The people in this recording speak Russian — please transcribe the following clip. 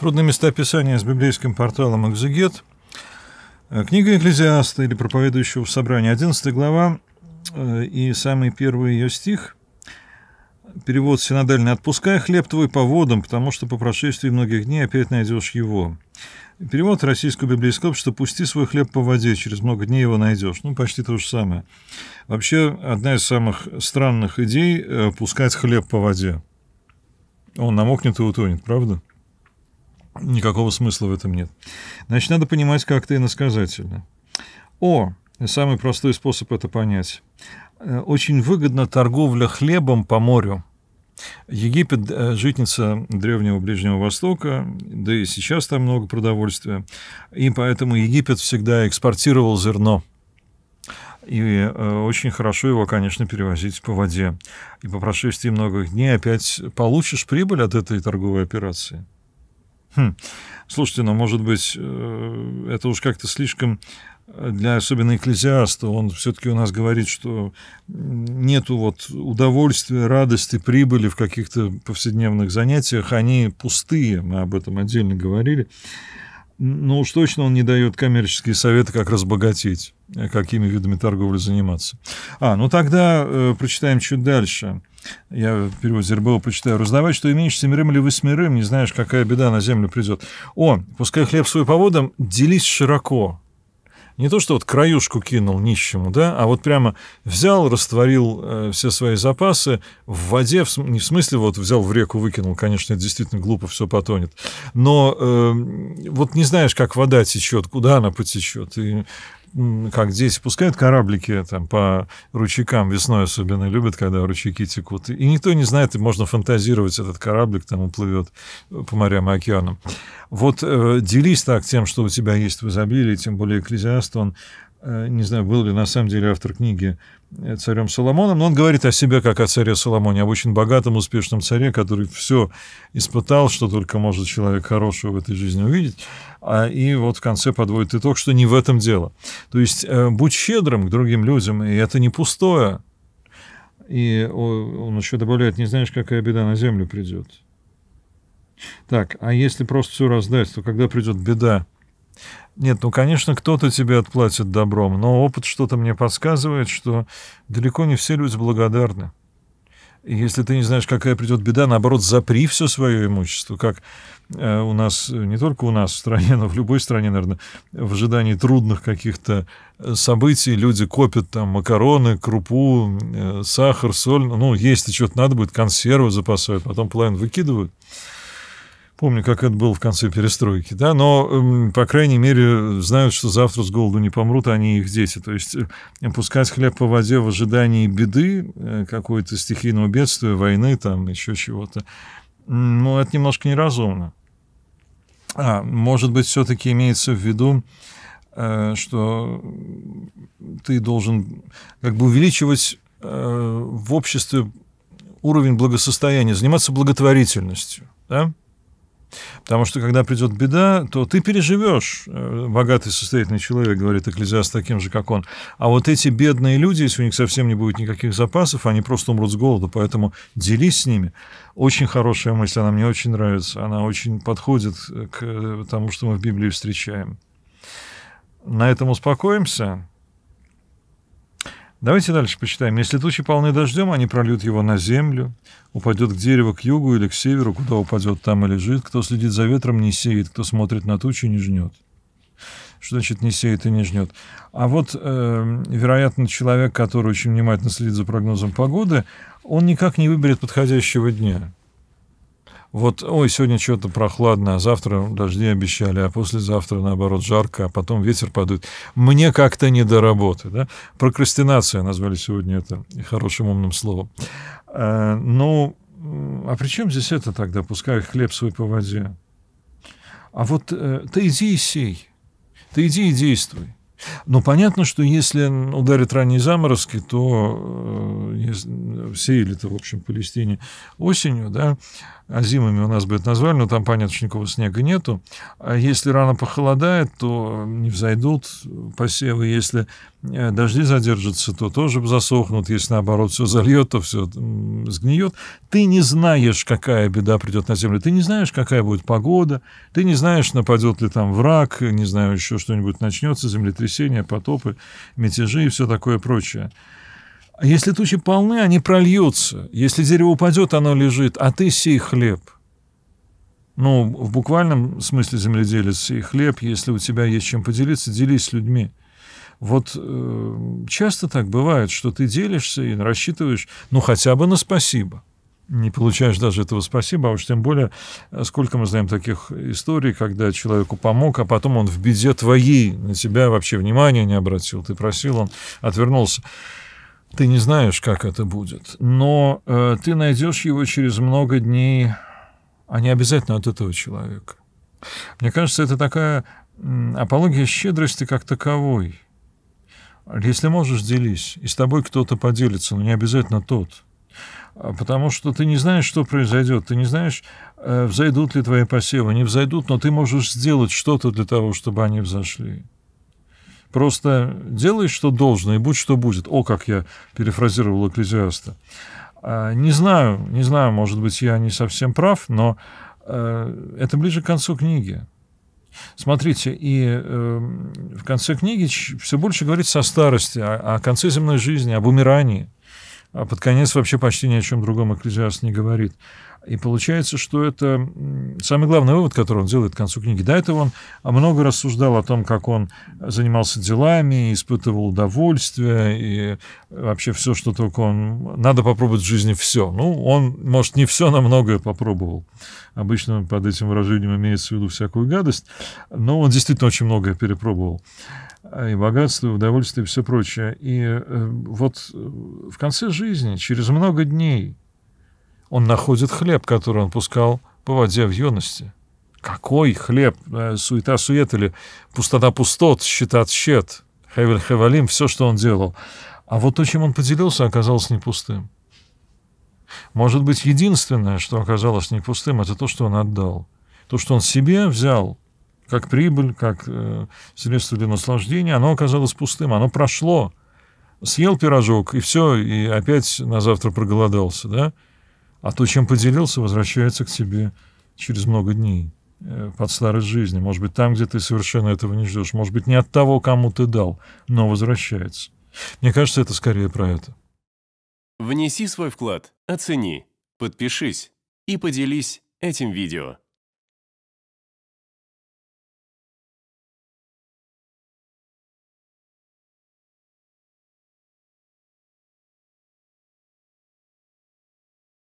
Трудные места Писания с библейским порталом «Экзегет». Э, книга Экклезиаста или проповедующего в собрании, 11 глава э, и самый первый ее стих. Перевод синодальный «Отпускай хлеб твой по водам, потому что по прошествии многих дней опять найдешь его». Перевод российского библейского что «Пусти свой хлеб по воде, через много дней его найдешь». Ну, почти то же самое. Вообще, одна из самых странных идей э, – пускать хлеб по воде. Он намокнет и утонет, правда? Никакого смысла в этом нет. Значит, надо понимать как-то иносказательно. О, самый простой способ это понять. Э, очень выгодна торговля хлебом по морю. Египет э, – житница Древнего Ближнего Востока, да и сейчас там много продовольствия, и поэтому Египет всегда экспортировал зерно. И э, очень хорошо его, конечно, перевозить по воде. И по прошествии многих дней опять получишь прибыль от этой торговой операции – Хм. Слушайте, ну, может быть, э, это уж как-то слишком для особенно экклезиаста, он все-таки у нас говорит, что нету вот удовольствия, радости, прибыли в каких-то повседневных занятиях, они пустые, мы об этом отдельно говорили. Но ну уж точно он не дает коммерческие советы, как разбогатеть, э, какими видами торговли заниматься. А, ну тогда э, прочитаем чуть дальше. Я перевод Зербова РБО прочитаю. «Раздавать, что имеешь семерым или восьмерым, не знаешь, какая беда на землю придет. О, пускай хлеб свой по водам, делись широко, не то, что вот краюшку кинул нищему, да, а вот прямо взял, растворил э, все свои запасы в воде, в, не в смысле вот взял в реку, выкинул, конечно, это действительно глупо, все потонет, но э, вот не знаешь, как вода течет, куда она потечет, и как здесь пускают кораблики э, там, по ручейкам, весной особенно любят, когда ручейки текут. И никто не знает, и можно фантазировать, этот кораблик там уплывет э, по морям и океанам. Вот э, делись так тем, что у тебя есть в изобилии, тем более экклезиаст, он Э, не знаю, был ли на самом деле автор книги э, царем Соломоном, но он говорит о себе как о царе Соломоне, об очень богатом, успешном царе, который все испытал, что только может человек хорошего в этой жизни увидеть, а, и вот в конце подводит итог, что не в этом дело. То есть э, будь щедрым к другим людям, и это не пустое. И он еще добавляет, не знаешь, какая беда на землю придет. Так, а если просто все раздать, то когда придет беда, нет, ну, конечно, кто-то тебе отплатит добром, но опыт что-то мне подсказывает, что далеко не все люди благодарны. И если ты не знаешь, какая придет беда, наоборот, запри все свое имущество, как э, у нас, э, не только у нас в стране, но в любой стране, наверное, в ожидании трудных каких-то э, событий люди копят там макароны, крупу, э, сахар, соль, ну, есть и что-то надо будет, консервы запасают, потом половину выкидывают помню, как это было в конце перестройки, да, но, эм, по крайней мере, знают, что завтра с голоду не помрут а они и их дети. То есть э, пускать хлеб по воде в ожидании беды, э, какой-то стихийного бедствия, войны, там, еще чего-то, ну, это немножко неразумно. А, может быть, все-таки имеется в виду, э, что ты должен как бы увеличивать в обществе уровень благосостояния, заниматься благотворительностью, да? Потому что, когда придет беда, то ты переживешь. Э, богатый, состоятельный человек, говорит Экклезиаст, таким же, как он. А вот эти бедные люди, если у них совсем не будет никаких запасов, они просто умрут с голода. Поэтому делись с ними. Очень хорошая мысль, она мне очень нравится. Она очень подходит к тому, что мы в Библии встречаем. На этом успокоимся. Давайте дальше почитаем. «Если тучи полны дождем, они прольют его на землю, упадет к дереву к югу или к северу, куда упадет, там и лежит. Кто следит за ветром, не сеет, кто смотрит на тучи, не жнет». Что значит не сеет и не жнет? А вот, э, вероятно, человек, который очень внимательно следит за прогнозом погоды, он никак не выберет подходящего дня вот, ой, сегодня что-то прохладно, а завтра дожди обещали, а послезавтра, наоборот, жарко, а потом ветер подует. Мне как-то не до работы. Да? Прокрастинация назвали сегодня это хорошим умным словом. А, ну, а при чем здесь это тогда? Пускай хлеб свой по воде. А вот э, ты иди и сей, ты иди и действуй. Но ну, понятно, что если ударят ранние заморозки, то э, сеяли-то, в общем, в Палестине осенью, да, а зимами у нас бы это назвали, но там, понятно, что никакого снега нету. А если рано похолодает, то не взойдут посевы. Если Э, дожди задержатся, то тоже засохнут. Если, наоборот, все зальет, то все сгниет. Ты не знаешь, какая беда придет на землю. Ты не знаешь, какая будет погода. Ты не знаешь, нападет ли там враг, не знаю, еще что-нибудь начнется, землетрясения, потопы, мятежи и все такое прочее. А если тучи полны, они прольются. Если дерево упадет, оно лежит, а ты сей хлеб – ну, в буквальном смысле земледелец и хлеб, если у тебя есть чем поделиться, делись с людьми. Вот э, часто так бывает, что ты делишься и рассчитываешь, ну, хотя бы на спасибо. Не получаешь даже этого спасибо, а уж тем более, э, сколько мы знаем таких историй, когда человеку помог, а потом он в беде твоей на тебя вообще внимания не обратил, ты просил, он отвернулся. Ты не знаешь, как это будет, но э, ты найдешь его через много дней, а не обязательно от этого человека. Мне кажется, это такая апология щедрости как таковой. Если можешь, делись. И с тобой кто-то поделится, но не обязательно тот. А, потому что ты не знаешь, что произойдет. Ты не знаешь, э, взойдут ли твои посевы. Не взойдут, но ты можешь сделать что-то для того, чтобы они взошли. Просто делай, что должно, и будь, что будет. О, как я перефразировал экклезиаста. А, не знаю, не знаю, может быть, я не совсем прав, но э, это ближе к концу книги. Смотрите, и э, в конце книги все больше говорится о старости, о, о конце земной жизни, об умирании а под конец вообще почти ни о чем другом Экклезиаст не говорит. И получается, что это самый главный вывод, который он делает к концу книги. До этого он много рассуждал о том, как он занимался делами, испытывал удовольствие, и вообще все, что только он... Надо попробовать в жизни все. Ну, он, может, не все, но многое попробовал. Обычно под этим выражением имеется в виду всякую гадость, но он действительно очень многое перепробовал. Э, и богатство, и удовольствие, и все прочее. И э, вот э, в конце жизни, через много дней, он находит хлеб, который он пускал по воде в юности. Какой хлеб? Суета сует или пустота пустот, щита щет, хевель хевалим, все, что он делал. А вот то, чем он поделился, оказалось не пустым. Может быть, единственное, что оказалось не пустым, это то, что он отдал. То, что он себе взял – как прибыль, как э, средство для наслаждения, оно оказалось пустым, оно прошло. Съел пирожок, и все, и опять на завтра проголодался, да? А то, чем поделился, возвращается к тебе через много дней э, под старой жизни. Может быть, там, где ты совершенно этого не ждешь. Может быть, не от того, кому ты дал, но возвращается. Мне кажется, это скорее про это. Внеси свой вклад, оцени, подпишись и поделись этим видео.